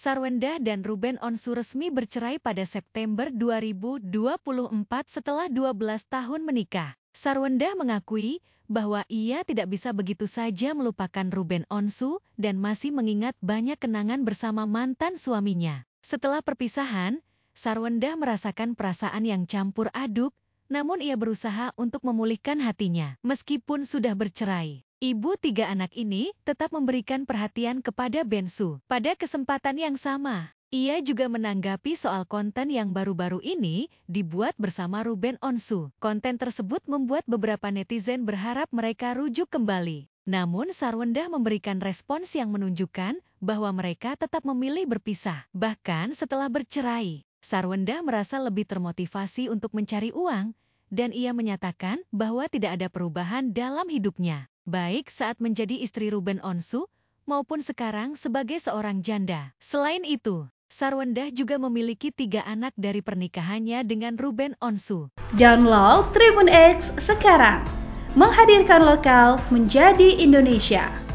Sarwendah dan Ruben Onsu resmi bercerai pada September 2024 setelah 12 tahun menikah. Sarwendah mengakui bahwa ia tidak bisa begitu saja melupakan Ruben Onsu dan masih mengingat banyak kenangan bersama mantan suaminya. Setelah perpisahan, Sarwendah merasakan perasaan yang campur aduk namun ia berusaha untuk memulihkan hatinya. Meskipun sudah bercerai, ibu tiga anak ini tetap memberikan perhatian kepada Bensu. Pada kesempatan yang sama, ia juga menanggapi soal konten yang baru-baru ini dibuat bersama Ruben Onsu. Konten tersebut membuat beberapa netizen berharap mereka rujuk kembali. Namun Sarwendah memberikan respons yang menunjukkan bahwa mereka tetap memilih berpisah, bahkan setelah bercerai. Sarwenda merasa lebih termotivasi untuk mencari uang, dan ia menyatakan bahwa tidak ada perubahan dalam hidupnya, baik saat menjadi istri Ruben Onsu maupun sekarang sebagai seorang janda. Selain itu, Sarwenda juga memiliki tiga anak dari pernikahannya dengan Ruben Onsu. Download Tribun X sekarang, menghadirkan lokal menjadi Indonesia.